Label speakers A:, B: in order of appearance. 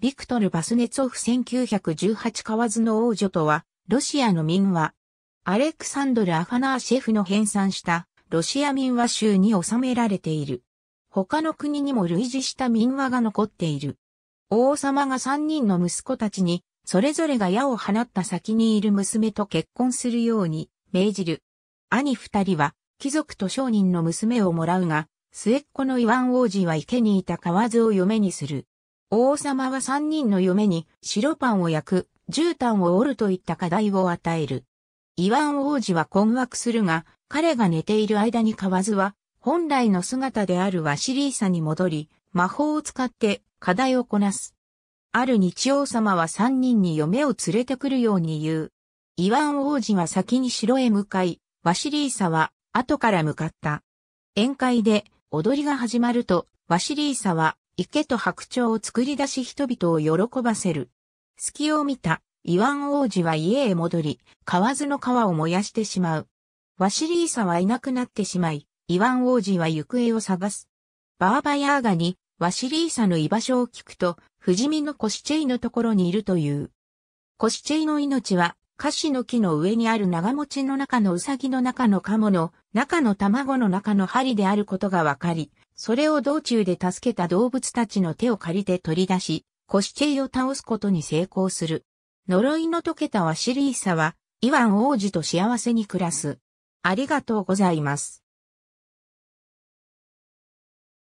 A: ビクトル・バスネツォフ1918河津の王女とは、ロシアの民話。アレクサンドル・アファナーシェフの編纂したロシア民話集に収められている。他の国にも類似した民話が残っている。王様が3人の息子たちに、それぞれが矢を放った先にいる娘と結婚するように命じる。兄二人は、貴族と商人の娘をもらうが、末っ子のイワン王子は池にいた河津を嫁にする。王様は三人の嫁に白パンを焼く、絨毯を折るといった課題を与える。イワン王子は困惑するが、彼が寝ている間に蛙は、本来の姿であるワシリーサに戻り、魔法を使って課題をこなす。ある日王様は三人に嫁を連れてくるように言う。イワン王子は先に城へ向かい、ワシリーサは後から向かった。宴会で踊りが始まると、ワシリーサは池と白鳥を作り出し人々を喜ばせる。隙を見た、イワン王子は家へ戻り、河津の川を燃やしてしまう。ワシリーサはいなくなってしまい、イワン王子は行方を探す。バーバヤーガに、ワシリーサの居場所を聞くと、不死身のコシチェイのところにいるという。コシチェイの命は、カシの木の上にある長持ちの中のウサギの中のカモの中の卵の中の針であることがわかり、それを道中で助けた動物たちの手を借りて取り出し、コシチェイを倒すことに成功する。呪いの解けたワシリーサは、イワン王子と幸せに暮らす。ありがとうございます。